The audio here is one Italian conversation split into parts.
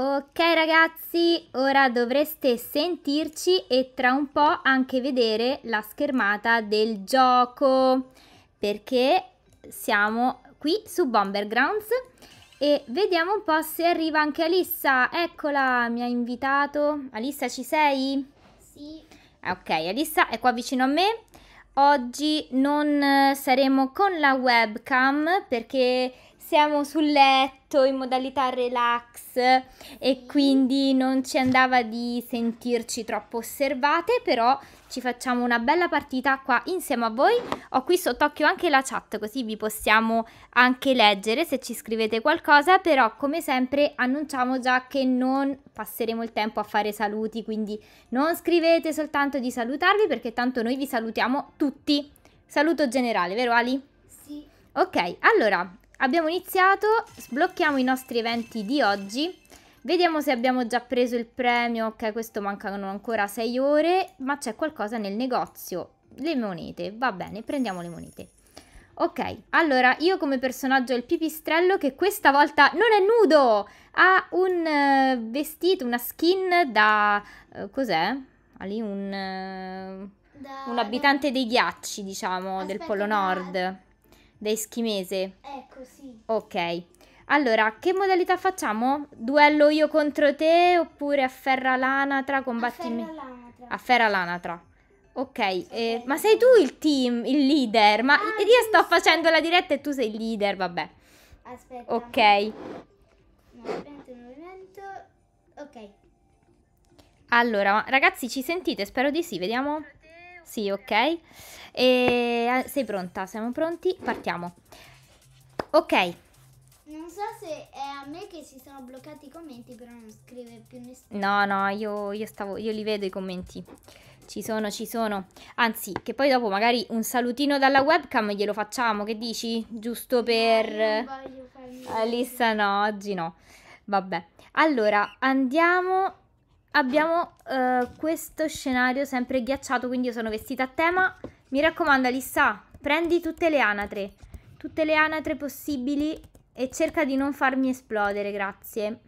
Ok ragazzi, ora dovreste sentirci e tra un po' anche vedere la schermata del gioco perché siamo qui su Bomber Grounds e vediamo un po' se arriva anche Alissa. Eccola, mi ha invitato. Alissa ci sei? Sì. Ok, Alissa è qua vicino a me. Oggi non saremo con la webcam perché siamo sul letto in modalità relax e quindi non ci andava di sentirci troppo osservate, però ci facciamo una bella partita qua insieme a voi. Ho qui sott'occhio anche la chat così vi possiamo anche leggere se ci scrivete qualcosa, però come sempre annunciamo già che non passeremo il tempo a fare saluti, quindi non scrivete soltanto di salutarvi perché tanto noi vi salutiamo tutti. Saluto generale, vero Ali? Sì. Ok, allora Abbiamo iniziato, sblocchiamo i nostri eventi di oggi. Vediamo se abbiamo già preso il premio. Ok, questo mancano ancora 6 ore, ma c'è qualcosa nel negozio. Le monete, va bene, prendiamo le monete. Ok, allora io come personaggio ho il pipistrello che questa volta non è nudo! Ha un uh, vestito, una skin da... Uh, cos'è? Ha lì un... Uh, da, un abitante dei ghiacci, diciamo, Aspetta, del Polo Nord. Da da eschimese? Ecco, sì. Ok. Allora, che modalità facciamo? Duello io contro te oppure afferra l'anatra, combattimento? Afferra l'anatra. Afferra l'anatra. Ok, eh, ma sei tu il team, il leader? Ma ah, io sto facendo la diretta e tu sei il leader, vabbè. Aspetta. Ok. Ok. Allora, ragazzi, ci sentite? Spero di sì, vediamo. Sì, ok. E ah, sei pronta? Siamo pronti? Partiamo. Ok. Non so se è a me che si sono bloccati i commenti, però non scrive più nessuno. No, no, io, io, stavo, io li vedo i commenti. Ci sono, ci sono. Anzi, che poi dopo magari un salutino dalla webcam glielo facciamo, che dici? Giusto per... non voglio Alissa eh, no, oggi no. Vabbè. Allora, andiamo abbiamo uh, questo scenario sempre ghiacciato, quindi io sono vestita a tema. Mi raccomando, Alissa, prendi tutte le anatre, tutte le anatre possibili e cerca di non farmi esplodere, grazie.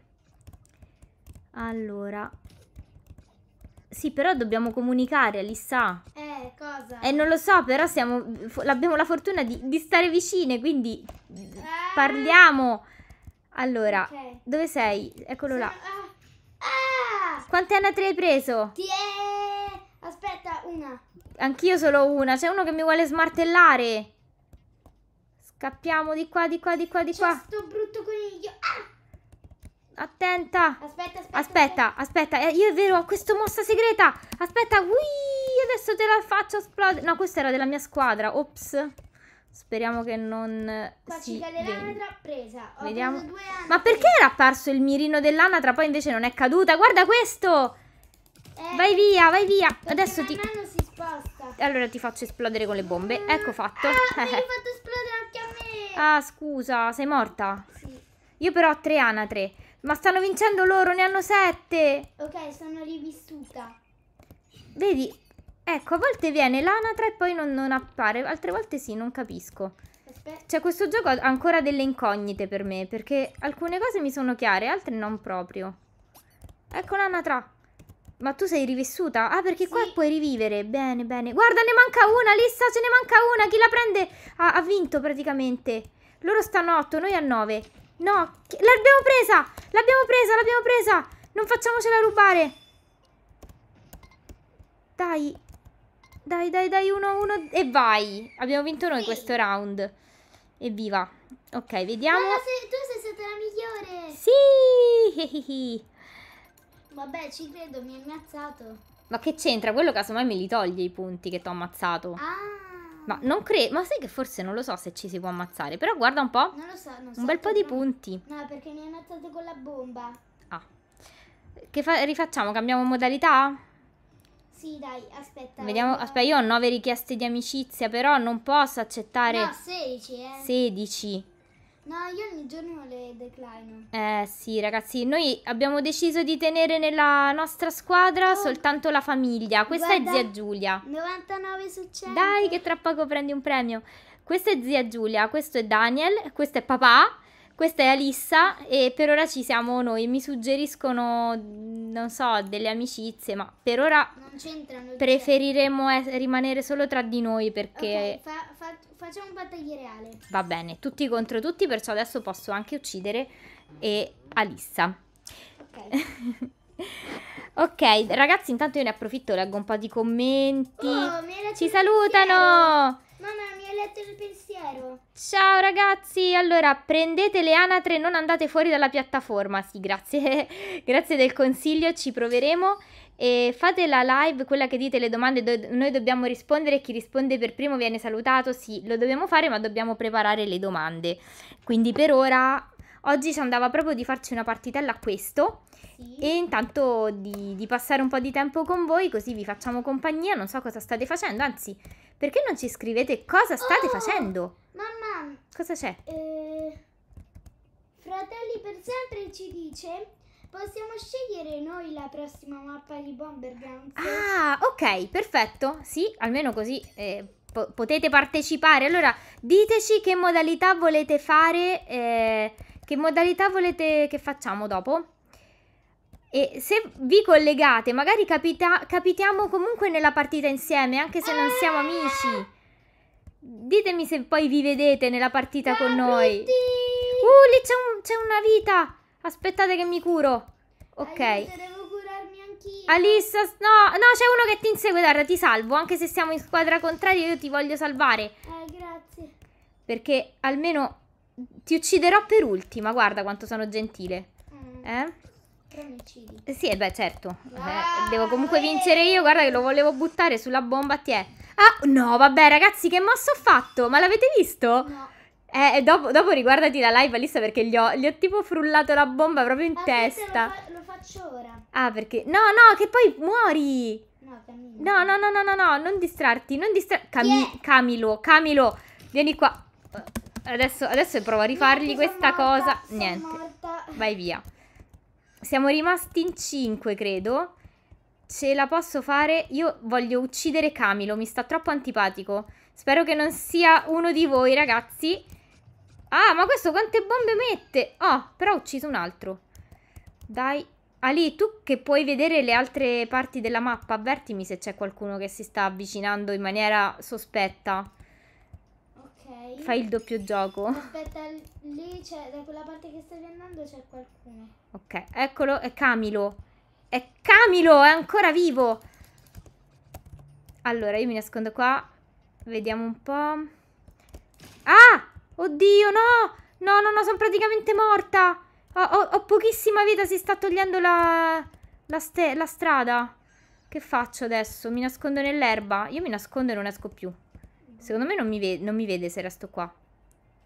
Allora... Sì, però dobbiamo comunicare, Alissa. Eh, cosa? Eh, non lo so, però siamo, abbiamo la fortuna di, di stare vicine, quindi eh. parliamo. Allora, okay. dove sei? Eccolo Sono, là. Ah. Quante anatre hai preso? Ti Aspetta, una. Anch'io solo una. C'è uno che mi vuole smartellare. Scappiamo di qua, di qua, di qua, di qua. Questo brutto coniglio. Ah! Attenta. Aspetta, aspetta. Aspetta, aspetta. aspetta. Eh, io è vero, ho questa mossa segreta. Aspetta, Ui, adesso te la faccio esplodere. No, questa era della mia squadra. Ops. Speriamo che non eh, Qua si dell'anatra presa. Ho Vediamo. Ma perché era apparso il mirino dell'anatra poi invece non è caduta? Guarda questo! Eh, vai via, vai via. Adesso ti Allora ti faccio esplodere con le bombe. Mm. Ecco fatto. Ah, mi hai fatto esplodere anche a me. Ah, scusa, sei morta? Sì. Io però ho tre anatre. Ma stanno vincendo loro, ne hanno sette. Ok, sono rivissuta. Vedi, Ecco, a volte viene l'anatra e poi non, non appare, altre volte sì, non capisco. Cioè, questo gioco ha ancora delle incognite per me, perché alcune cose mi sono chiare, altre non proprio. Ecco l'anatra. Ma tu sei rivissuta? Ah, perché sì. qua puoi rivivere. Bene, bene. Guarda, ne manca una, Lissa, ce ne manca una. Chi la prende ha, ha vinto praticamente. Loro stanno a 8, noi a 9. No, l'abbiamo presa! L'abbiamo presa, l'abbiamo presa! Non facciamocela rubare! Dai, dai, dai, dai, 1-1 e vai. Abbiamo vinto noi sì. questo round. Evviva. Ok, vediamo. Ma se, tu sei stata la migliore. Sì. Vabbè, ci credo, mi hai ammazzato. Ma che c'entra? Quello casomai me li toglie i punti che ti ho ammazzato. Ah. Ma non credo, ma sai che forse non lo so se ci si può ammazzare, però guarda un po'. Non lo so, non Un bel po' di punti. No, perché mi hai ammazzato con la bomba. Ah. Che rifacciamo? Cambiamo modalità? Sì, dai, aspetta. Vediamo, aspetta, io ho 9 richieste di amicizia, però non posso accettare... No, 16, eh. 16. No, io ogni giorno le declino. Eh sì, ragazzi, noi abbiamo deciso di tenere nella nostra squadra oh. soltanto la famiglia. Questa Guarda, è zia Giulia. 99 su 100. Dai, che tra poco prendi un premio. Questa è zia Giulia, questo è Daniel, questo è papà questa è Alissa e per ora ci siamo noi. Mi suggeriscono, non so, delle amicizie, ma per ora cioè. preferiremo es- rimanere solo tra di noi perché... Okay, fa- fa- facciamo un battaglia reale. Va bene, tutti contro tutti, perciò adesso posso anche uccidere e Alissa. Ok. ok, ragazzi, intanto io ne approfitto, leggo un po' di commenti. Oh, Ci salutano! Mamma mi ha letto il pensiero. Ciao ragazzi, allora prendete le anatre, e non andate fuori dalla piattaforma. Sì, grazie, grazie del consiglio, ci proveremo. E fate la live, quella che dite le domande, do noi dobbiamo rispondere, chi risponde per primo viene salutato. Sì, lo dobbiamo fare, ma dobbiamo preparare le domande. Quindi per ora Oggi ci andava proprio di farci una partitella a questo e intanto di, di, passare un po' di tempo con voi così vi facciamo compagnia, non so cosa state facendo, anzi perché non ci scrivete cosa state oh, facendo? Mamma! Cosa c'è? Eh, Fratelli per sempre ci dice possiamo scegliere noi la prossima mappa di Bomberground. Ah, ok, perfetto. Sì, almeno così eh, po potete partecipare. Allora, diteci che modalità volete fare, eh, che modalità volete che facciamo dopo. E se vi collegate, magari capita- capitiamo comunque nella partita insieme, anche se non siamo ah! amici. Ditemi se poi vi vedete nella partita Apriti! con noi. Uh, lì c'è, un, c'è, una vita. Aspettate che mi curo. Ok. Alice, devo curarmi anch'io. Alissa, no, no, c'è uno che ti insegue. Guarda, ti salvo. Anche se siamo in squadra contraria, io ti voglio salvare. Eh, grazie. Perché almeno ti ucciderò per ultima. Guarda quanto sono gentile. Mm. Eh? eh? Eh sì, eh beh, certo. eh, devo comunque vincere io. Guarda che lo volevo buttare sulla bomba. Ti è. Ah, no, vabbè, ragazzi, che mosso ho fatto? Ma l'avete visto? No. Eh, dopo, dopo, riguardati la live, Alissa, perché gli ho, gli ho, tipo frullato la bomba proprio in ah, testa. Lo, fa lo faccio ora. Ah, perché? No, no, che poi muori. No, No, no, no, no, no, non distrarti, non distrarti. Cami Camilo, Camilo, vieni qua. Adesso, adesso provo a rifargli no, questa morta, cosa. Niente. Morta. Vai via. Siamo rimasti in 5, credo. Ce la posso fare? Io voglio uccidere Camilo, mi sta troppo antipatico. Spero che non sia uno di voi, ragazzi. Ah, ma questo quante bombe mette? Oh, però ho ucciso un altro. Dai. Ali, tu che puoi vedere le altre parti della mappa, avvertimi se c'è qualcuno che si sta avvicinando in maniera sospetta. Fai il doppio gioco. Aspetta, lì c'è, da quella parte che stavi andando c'è qualcuno. Ok, eccolo, è Camilo. È Camilo, è ancora vivo. Allora, io mi nascondo qua. Vediamo un po'. Ah! Oddio, no! No, no, no, sono praticamente morta. Ho, ho, ho pochissima vita, si sta togliendo la, la, la strada. Che faccio adesso? Mi nascondo nell'erba? Io mi nascondo e non esco più. Secondo me non mi, ve non mi vede se resto qua.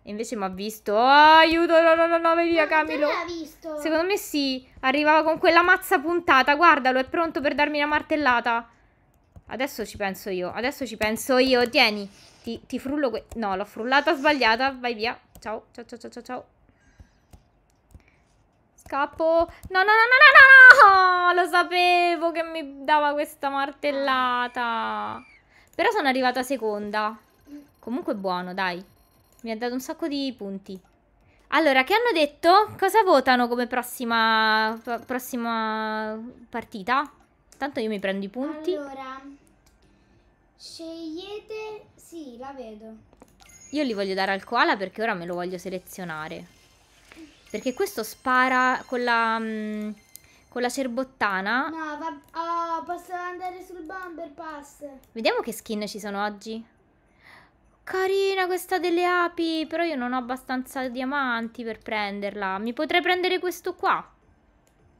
E invece mi ha visto. Oh, aiuto, no, no, no, no, vai via, Camilo. Non l'ha visto. Secondo me sì. Arrivava con quella mazza puntata. Guardalo, è pronto per darmi una martellata. Adesso ci penso io. Adesso ci penso io. Tieni. Ti, ti frullo. no, l'ho frullata sbagliata. Vai via. Ciao, ciao, ciao, ciao, ciao. ciao. Scappo. No, no, no, no, no, no, no. Lo sapevo che mi dava questa martellata. Però sono arrivata seconda. Comunque buono, dai. Mi ha dato un sacco di punti. Allora, che hanno detto? Cosa votano come prossima, prossima partita? Tanto io mi prendo i punti. Allora, scegliete... Sì, la vedo. Io li voglio dare al koala perché ora me lo voglio selezionare. Perché questo spara con la... Mh, mm, con la cerbottana. No, va... Oh, posso andare sul bomber pass. Vediamo che skin ci sono oggi. Carina questa delle api, però io non ho abbastanza diamanti per prenderla. Mi potrei prendere questo qua.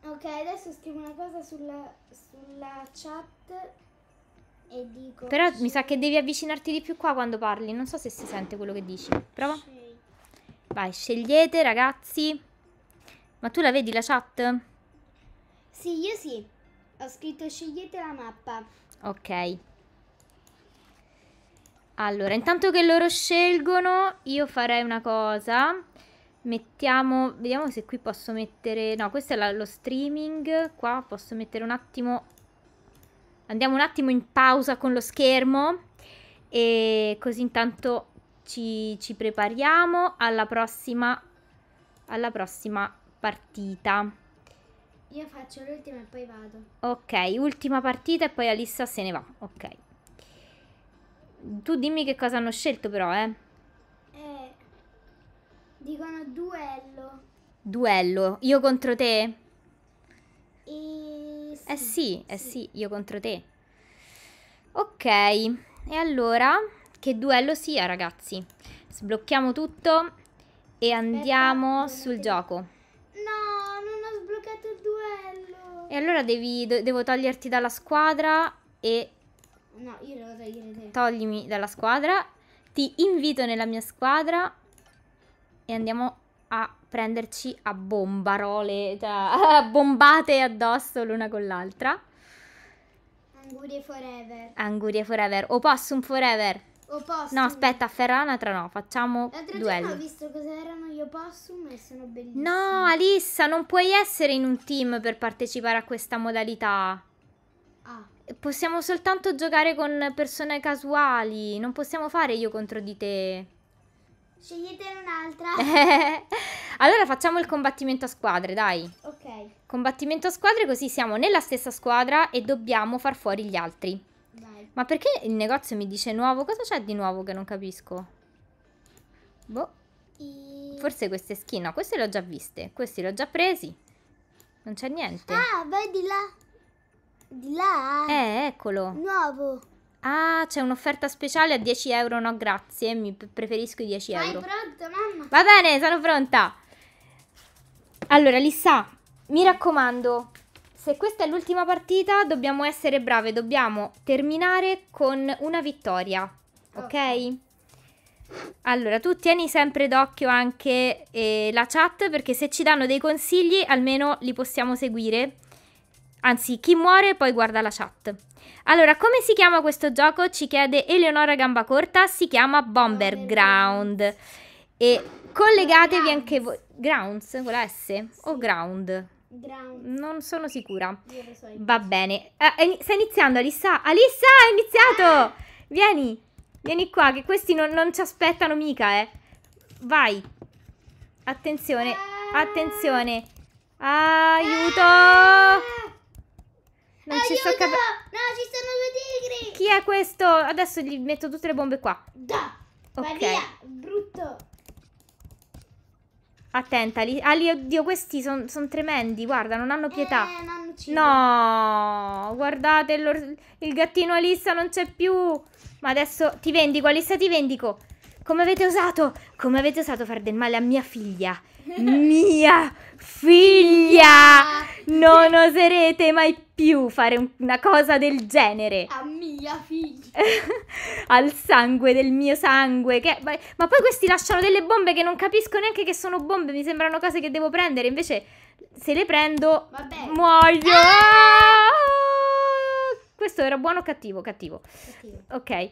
Ok, adesso scrivo una cosa sulla, sulla chat e dico... Però mi sa che devi avvicinarti di più qua quando parli, non so se si sente quello che dici. Prova. Vai, scegliete ragazzi. Ma tu la vedi la chat? Sì. Sì, io sì. Ho scritto scegliete la mappa. Ok. Allora, intanto che loro scelgono, io farei una cosa. Mettiamo, vediamo se qui posso mettere, no, questo è la, lo streaming, qua posso mettere un attimo, andiamo un attimo in pausa con lo schermo e così intanto ci, ci prepariamo alla prossima, alla prossima partita. Io faccio l'ultima e poi vado. Ok, ultima partita e poi Alissa se ne va. Ok. Tu dimmi che cosa hanno scelto però, eh. eh dicono duello. Duello. Io contro te? E... Sì, eh sì, eh sì. io contro te. Ok, e allora che duello sia ragazzi. Sblocchiamo tutto e andiamo Aspetta, sul gioco. E allora devi, de devo toglierti dalla squadra e... No, io devo togliere te. Toglimi dalla squadra. Ti invito nella mia squadra e andiamo a prenderci a bombarole, cioè a bombate addosso l'una con l'altra. Angurie forever. Angurie forever. Opossum forever. Opossum. No, aspetta, ferranatra no, facciamo L'altro duello. L'altro ho visto cos'erano erano gli opossum e sono bellissimi. No, Alissa, non puoi essere in un team per partecipare a questa modalità. Ah. Possiamo soltanto giocare con persone casuali, non possiamo fare io contro di te. Scegliete un'altra. allora facciamo il combattimento a squadre, dai. Ok. Combattimento a squadre così siamo nella stessa squadra e dobbiamo far fuori gli altri. Ma perché il negozio mi dice nuovo? Cosa c'è di nuovo che non capisco? Boh. Forse queste skin. No, queste le ho già viste. Questi le ho già presi. Non c'è niente. Ah, vai di là. Di là. Eh, eccolo. Nuovo. Ah, c'è un'offerta speciale a 10 euro. No, grazie. Mi preferisco i 10 euro. Vai, pronta, mamma? Va bene, sono pronta. Allora, Lissa, mi raccomando, se questa è l'ultima partita dobbiamo essere brave, dobbiamo terminare con una vittoria, ok? Allora, tu tieni sempre d'occhio anche eh, la chat perché se ci danno dei consigli almeno li possiamo seguire. Anzi, chi muore poi guarda la chat. Allora, come si chiama questo gioco? Ci chiede Eleonora Gambacorta, si chiama Bomber Ground. E collegatevi anche voi... Grounds, con la S? O Ground? Ground. Non sono sicura. So Va bene. Eh, sta iniziando Alissa. Alissa, è iniziato! Ah! Vieni, vieni qua, che questi non, non, ci aspettano mica, eh. Vai. Attenzione, ah! attenzione. Aiuto! Ah! Non Aiuto! ci sto capendo. No, ci sono due tigri! Chi è questo? Adesso gli metto tutte le bombe qua. Da! Ok. Vai via, brutto! Attenta, li, Ali. Ah, li, oddio, questi sono son tremendi. Guarda, non hanno pietà. Eh, non no, guardate, il gattino Alissa non c'è più. Ma adesso ti vendico, Alissa, ti vendico. Come avete osato? Come avete osato far del male a mia figlia? Mia figlia! Non oserete mai più fare una cosa del genere. A mia figlia. al sangue del mio sangue. Che... Ma poi questi lasciano delle bombe che non capisco neanche che sono bombe, mi sembrano cose che devo prendere. Invece, se le prendo, Vabbè. muoio. Ah! ah! Questo era buono o cattivo? Cattivo. cattivo. Ok.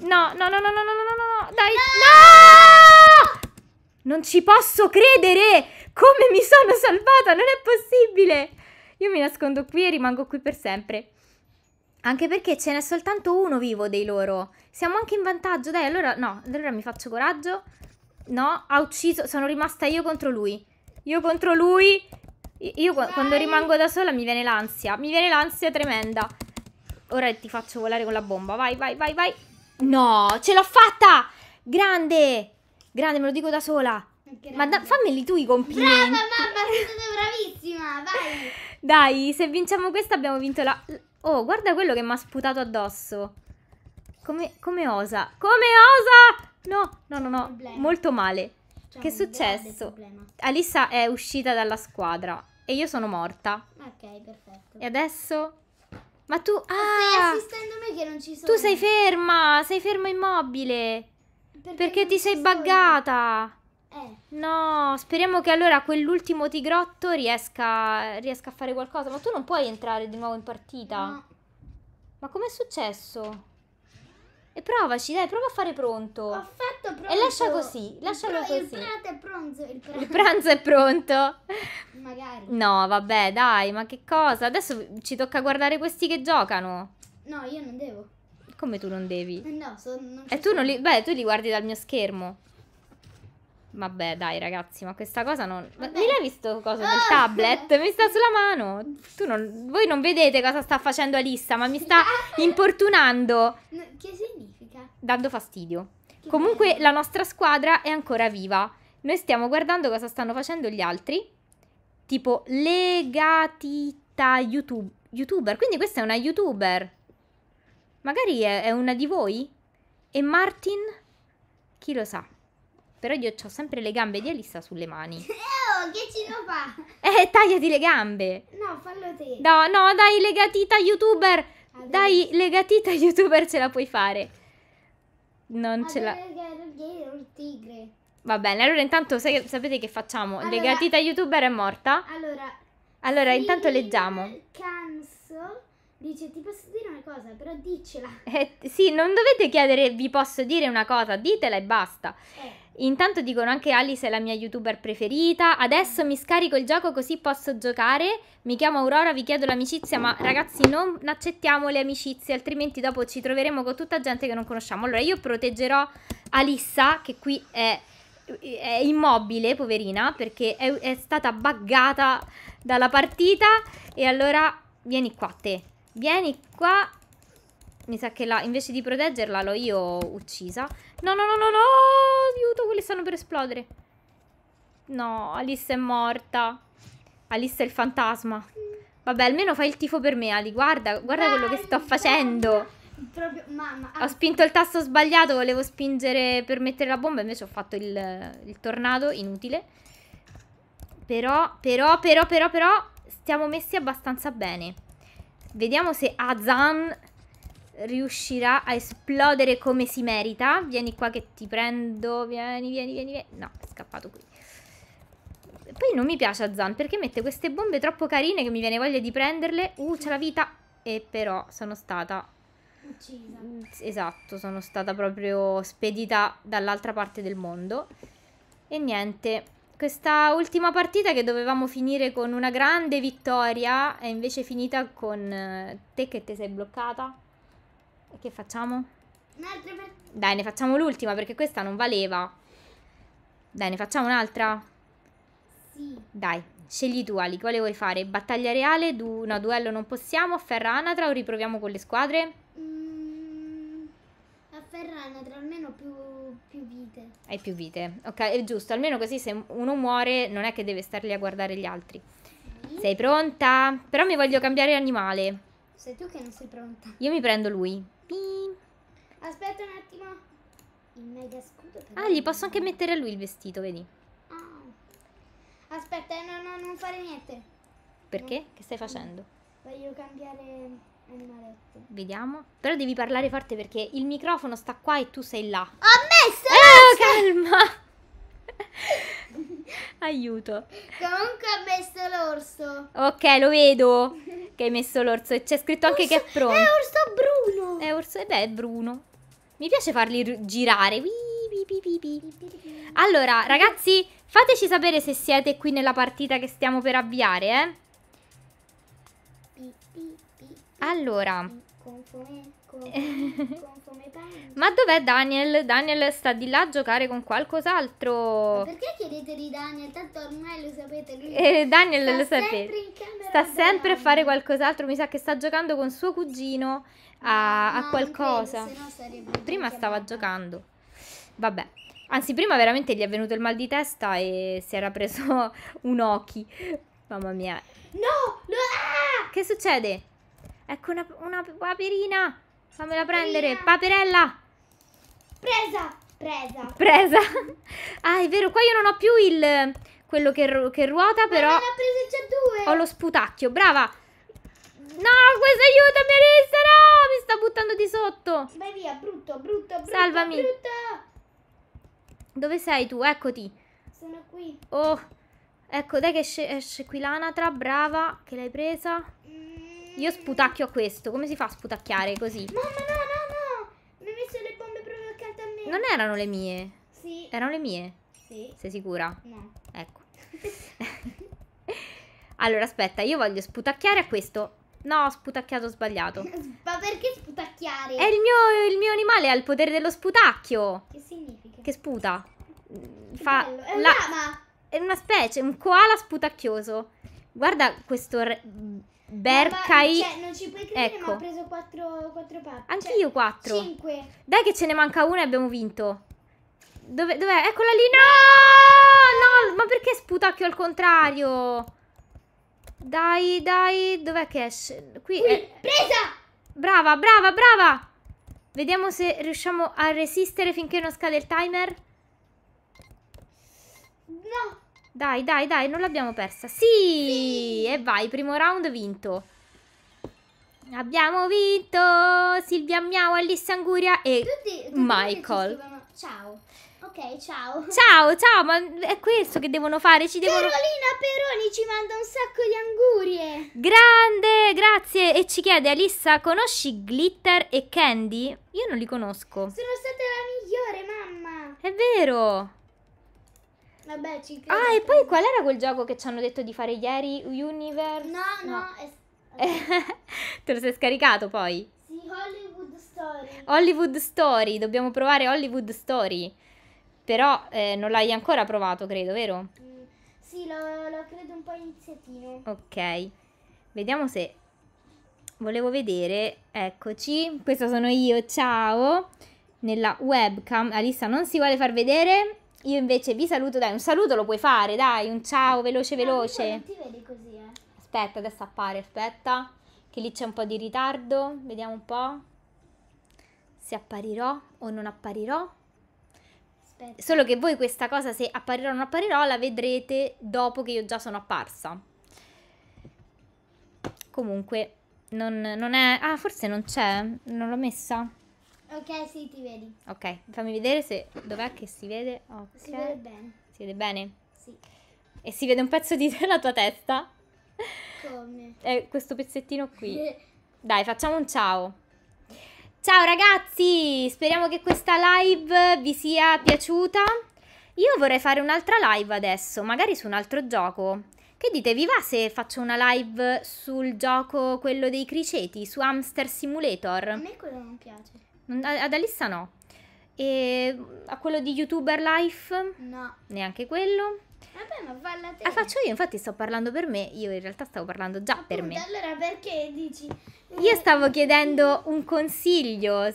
No, no, no, no, no, no, no, no. Dai. No! no! Non ci posso credere! Come mi sono salvata? Non è possibile! Io mi nascondo qui e rimango qui per sempre. Anche perché ce n'è soltanto uno vivo dei loro. Siamo anche in vantaggio. Dai, allora no, allora mi faccio coraggio. No, ha ucciso. Sono rimasta io contro lui. Io contro lui. Io Dai. quando rimango da sola mi viene l'ansia. Mi viene l'ansia tremenda. Ora ti faccio volare con la bomba. Vai, vai, vai, vai. No, ce l'ho fatta! Grande! Grande, me lo dico da sola. Ma da- fammeli tu i complimenti. Brava mamma, sei stata bravissima, vai! Dai, se vinciamo questa abbiamo vinto la... Oh, guarda quello che mi ha sputato addosso. Come, come, osa? Come osa? No, no, no, no. Molto male. Cioè, che è successo? Alissa è uscita dalla squadra e io sono morta. Ok, perfetto. E adesso? Ma tu... Ah, stai assistendo me che non ci sono. Tu sei ferma, sei ferma immobile. Perché, perché ti sei buggata. Eh. No, speriamo che allora quell'ultimo tigrotto riesca, riesca, a fare qualcosa. Ma tu non puoi entrare di nuovo in partita. No. Ma com'è successo? E provaci, dai, prova a fare pronto. Ho fatto pronto. E lascia così, lascialo così. Il pranzo è pronto. Il pranzo. il pranzo è pronto. Magari. No, vabbè, dai, ma che cosa? Adesso ci tocca guardare questi che giocano. No, io non devo. Come tu non devi? Eh no, sono... E tu non li... Beh, tu li guardi dal mio schermo. Vabbè, dai, ragazzi, ma questa cosa non. Mi l'hai visto cosa del ah! tablet? Mi sta sulla mano. Non... Voi non vedete cosa sta facendo Alissa, ma mi sta importunando. che significa? Dando fastidio. Che Comunque, bello. la nostra squadra è ancora viva. Noi stiamo guardando cosa stanno facendo gli altri. Tipo, legatita YouTube... youtuber. Quindi questa è una youtuber. Magari è, è una di voi? E Martin? Chi lo sa? Però io ho sempre le gambe di Alissa sulle mani. Eh, oh, che ci lo fa? Eh, tagliati le gambe. No, fallo te. No, no, dai, legatita youtuber. Adesso. Dai, legatita youtuber ce la puoi fare. Non Adesso ce la... un tigre. Va bene, allora intanto sai, sapete che facciamo? Allora, legatita youtuber è morta. Allora... Allora, intanto leggiamo. Canso. dice ti posso dire una cosa, però diccela. Eh, sì, non dovete chiedere vi posso dire una cosa, ditela e basta. Eh. Intanto dicono anche Alice è la mia youtuber preferita. Adesso mi scarico il gioco così posso giocare. Mi chiamo Aurora, vi chiedo l'amicizia, ma ragazzi non accettiamo le amicizie, altrimenti dopo ci troveremo con tutta gente che non conosciamo. Allora io proteggerò Alissa, che qui è, è immobile, poverina, perché è, è stata buggata dalla partita. E allora vieni qua te, vieni qua mi sa che là, invece di proteggerla l'ho io uccisa. No, no, no, no, no! Aiuto, quelli stanno per esplodere. No, Alice è morta. Alice è il fantasma. Vabbè, almeno fai il tifo per me, Ali. Guarda, guarda Dai, quello che sto facendo. Proprio, mamma. Ah. Ho spinto il tasto sbagliato, volevo spingere per mettere la bomba, invece ho fatto il, il tornado, inutile. Però, però, però, però, però, stiamo messi abbastanza bene. Vediamo se Azan riuscirà a esplodere come si merita. Vieni qua che ti prendo, vieni, vieni, vieni, vieni. No, è scappato qui. Poi non mi piace Azan perché mette queste bombe troppo carine che mi viene voglia di prenderle. Uh, c'è la vita. E però sono stata... Uccisa. Mm, esatto, sono stata proprio spedita dall'altra parte del mondo. E niente, questa ultima partita che dovevamo finire con una grande vittoria è invece finita con eh, te che te sei bloccata. E che facciamo? Dai, ne facciamo l'ultima perché questa non valeva. Dai, ne facciamo un'altra? Sì. Dai, scegli tu Ali, quale vuoi fare? Battaglia reale, du no, duello non possiamo, afferra anatra o riproviamo con le squadre? Mm, afferra anatra, almeno più, più vite. Hai più vite, ok, è giusto, almeno così se uno muore non è che deve star lì a guardare gli altri. Sei pronta? Però mi voglio cambiare animale. Sei tu che non sei pronta. Io mi prendo lui. Aspetta un attimo. Il mega scudo. ah, gli posso anche mettere a lui il vestito, vedi? Ah. Aspetta, eh, no, no, non fare niente. Perché? No. Che stai facendo? Voglio cambiare animaletto. Vediamo. Però devi parlare forte perché il microfono sta qua e tu sei là. Ho messo! Ah, calma! Aiuto. Comunque ha messo l'orso. Ok, lo vedo che hai messo l'orso. E c'è scritto orso, anche che è pronto. È orso bruno. È orso, e beh, è bruno. Mi piace farli girare. Allora, ragazzi, fateci sapere se siete qui nella partita che stiamo per avviare, eh. Allora. Ma dov'è Daniel? Daniel sta di là a giocare con qualcos'altro. perché chiedete di Daniel? Tanto ormai lo sapete. Lui eh, Daniel lo sapete. sta sempre a fare qualcos'altro. Mi sa che sta giocando con suo cugino a, ah, no, a qualcosa. Credo, prima stava chiamata. giocando. Vabbè. Anzi, prima veramente gli è venuto il mal di testa e si era preso un occhi. Mamma mia. No! no ah! Che succede? Ecco una, una paperina. Fammela prendere. Paperella. Presa. Presa. Presa. ah, è vero, qua io non ho più il... Quello che, ru che ruota, Ma però... Ho lo sputacchio. Brava. No, questo aiutami, Alissa, no! Mi sta buttando di sotto. Vai via, brutto, brutto, brutto. Salvami. Brutto. Dove sei tu? Eccoti. Sono qui. Oh, ecco, dai che esce, esce qui l'anatra, brava, che l'hai presa. Mm. Io sputacchio a questo. Come si fa a sputacchiare così? Mamma, no, no, no. Mi hai messo le bombe proprio accanto a me. Non erano le mie. Sì. Erano le mie? Sì. Sei sicura? No. Ecco. allora, aspetta. Io voglio sputacchiare a questo. No, ho sputacchiato sbagliato. Ma perché sputacchiare? È il mio, il mio, animale, ha il potere dello sputacchio. Che significa? Che sputa. Che Fa bello. È un la... È una specie, un koala sputacchioso. Guarda questo re... Berkai. Cioè, non ci puoi credere, ecco. ma ho preso 4, 4 pappe. Anch'io 4. 5. Dai che ce ne manca una e abbiamo vinto. Dov'è? Dov Eccola lì. No! No, ma perché sputacchio al contrario? Dai, dai, dov'è che esce? Qui, Qui è... presa! Brava, brava, brava! Vediamo se riusciamo a resistere finché non scade il timer. No, dai, dai, dai, non l'abbiamo persa. Sì! sì! E vai, primo round vinto. Abbiamo vinto Silvia Miau, Alice Anguria e tutti, tutti Michael. Ciao. Ok, ciao. Ciao, ciao, ma è questo che devono fare. Ci devono... Carolina Peroni ci manda un sacco di angurie. Grande, grazie. E ci chiede Alissa, conosci Glitter e Candy? Io non li conosco. Sono stata la migliore, mamma. È vero. Vabbè, ci credo. Ah, e poi qual era quel gioco che ci hanno detto di fare ieri? Universe? No, no. no. È... Te lo sei scaricato poi? Sì, Hollywood Story. Hollywood Story, dobbiamo provare Hollywood Story. Però eh, non l'hai ancora provato, credo, vero? Mm, sì, l'ho credo un po' iniziatino. Ok, vediamo se... Volevo vedere, eccoci, questa sono io, ciao, nella webcam. Alissa non si vuole far vedere, io invece vi saluto, dai, un saluto lo puoi fare, dai, un ciao veloce veloce. No, ti vedi così, eh. Aspetta, adesso appare, aspetta, che lì c'è un po' di ritardo, vediamo un po' se apparirò o non apparirò. Aspetta. Solo che voi questa cosa, se apparirò o non apparirò, la vedrete dopo che io già sono apparsa. Comunque, non, non è... Ah, forse non c'è, non l'ho messa. Ok, sì, ti vedi. Ok, fammi vedere se... Dov'è che si vede? Okay. Si vede bene. Si vede bene? Sì. E si vede un pezzo di te la tua testa? Come? È eh, questo pezzettino qui. Dai, facciamo un ciao. Ciao ragazzi, speriamo che questa live vi sia piaciuta. Io vorrei fare un'altra live adesso, magari su un altro gioco. Che dite, vi va se faccio una live sul gioco, quello dei criceti, su Hamster Simulator? A me quello non piace ad Alissa no. E a quello di YouTuber Life? No. Neanche quello? Vabbè, ma falla te. La ah, faccio io, infatti sto parlando per me, io in realtà stavo parlando già Appunto, per me. Allora perché dici? Io stavo chiedendo un consiglio a,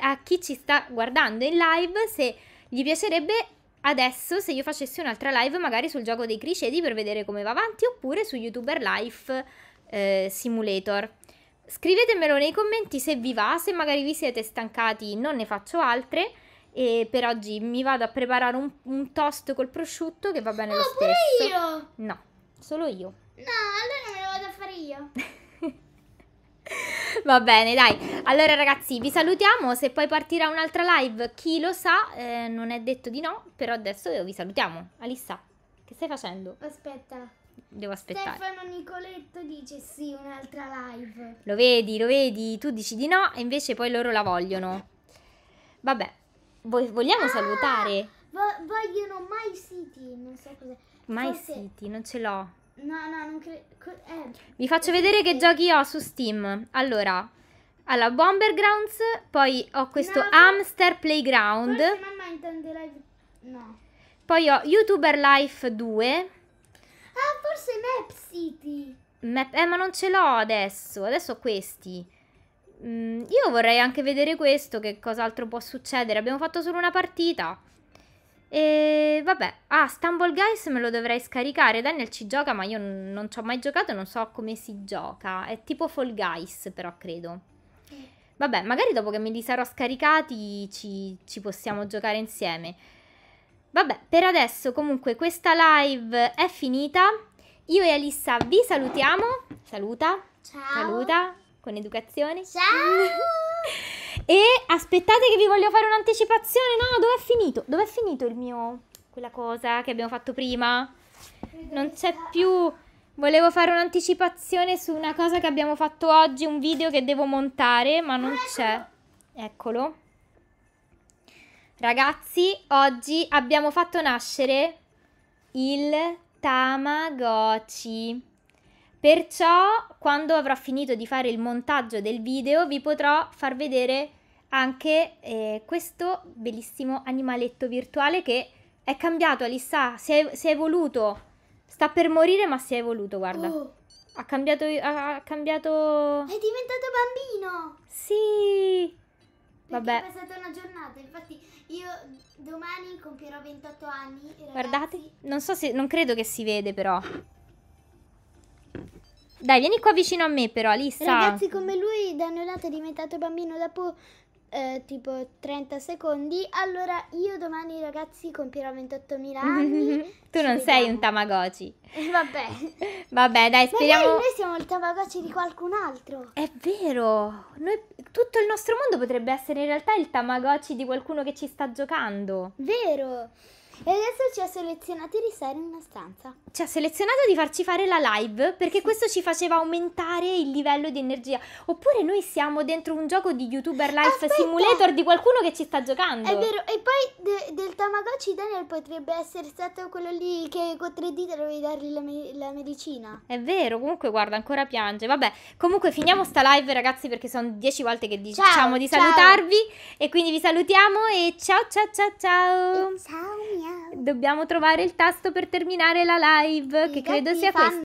a chi ci sta guardando in live se gli piacerebbe adesso se io facessi un'altra live magari sul gioco dei criceti per vedere come va avanti oppure su YouTuber Life eh, Simulator. Scrivetemelo nei commenti se vi va, se magari vi siete stancati non ne faccio altre. E per oggi mi vado a preparare un, un toast col prosciutto che va bene no, lo ah, stesso. No, pure io! No, solo io. No, allora me lo vado a fare io. Va bene, dai. Allora ragazzi, vi salutiamo. Se poi partirà un'altra live, chi lo sa, eh, non è detto di no, però adesso vi salutiamo. Alissa, che stai facendo? Aspetta devo aspettare. Stefano Nicoletto dice sì, un'altra live. Lo vedi, lo vedi, tu dici di no e invece poi loro la vogliono. Vabbè, vogliamo ah, salutare? Vo- vogliono My City, non so cos'è. My Forse... City, non ce l'ho. No, no, non credo. Eh, Vi faccio vedere che giochi ho su Steam. Allora, alla Bomber Grounds, poi ho questo no, Hamster Playground. Forse mamma intende live... No. Poi ho YouTuber Life 2. Ah, forse Map City. Map... Eh, ma non ce l'ho adesso. Adesso ho questi. Mm, io vorrei anche vedere questo, che cos'altro può succedere. Abbiamo fatto solo una partita. E vabbè. Ah, Stumble Guys me lo dovrei scaricare. Daniel ci gioca, ma io non ci ho mai giocato, non so come si gioca. È tipo Fall Guys, però, credo. Vabbè, magari dopo che me li sarò scaricati ci, ci possiamo giocare insieme. Vabbè, per adesso comunque questa live è finita. Io e Alissa vi salutiamo. Saluta. Ciao. Saluta con educazione. Ciao. e aspettate che vi voglio fare un'anticipazione. No, dove è finito? Dove è finito il mio quella cosa che abbiamo fatto prima? Non c'è più. Volevo fare un'anticipazione su una cosa che abbiamo fatto oggi, un video che devo montare, ma non c'è. Eccolo. Ragazzi, oggi abbiamo fatto nascere il Tamagotchi. Perciò, quando avrò finito di fare il montaggio del video, vi potrò far vedere anche eh, questo bellissimo animaletto virtuale che è cambiato, Alissa, si è, si è evoluto. Sta per morire, ma si è evoluto, guarda. Oh. Ha cambiato... ha cambiato... È diventato bambino! Sì! Vabbè. è passata una giornata, infatti io domani compierò 28 anni. Ragazzi. Guardate, non so se. Non credo che si vede, però. Dai, vieni qua vicino a me, però, Alissa. Ragazzi, come lui da un è diventato bambino, dopo eh, tipo 30 secondi. Allora io domani ragazzi compierò 28.000 anni. tu non sei un Tamagotchi. Eh, vabbè. Vabbè, dai, speriamo. Ma noi, noi siamo il Tamagotchi di qualcun altro. È vero. Noi, tutto il nostro mondo potrebbe essere in realtà il Tamagotchi di qualcuno che ci sta giocando. Vero. E adesso ci ha selezionato di stare in una stanza. Ci ha selezionato di farci fare la live perché sì. questo ci faceva aumentare il livello di energia. Oppure noi siamo dentro un gioco di YouTuber Life Aspetta. Simulator di qualcuno che ci sta giocando. È vero, e poi de- del Tamagotchi Daniel potrebbe essere stato quello lì che con tre dita dovevi dargli la, me- la medicina. È vero, comunque guarda, ancora piange. Vabbè, comunque finiamo sta live ragazzi perché sono dieci volte che diciamo ciao, di ciao. salutarvi. E quindi vi salutiamo e ciao ciao ciao ciao. E ciao mia. Dobbiamo trovare il tasto per terminare la live, che credo sia questo.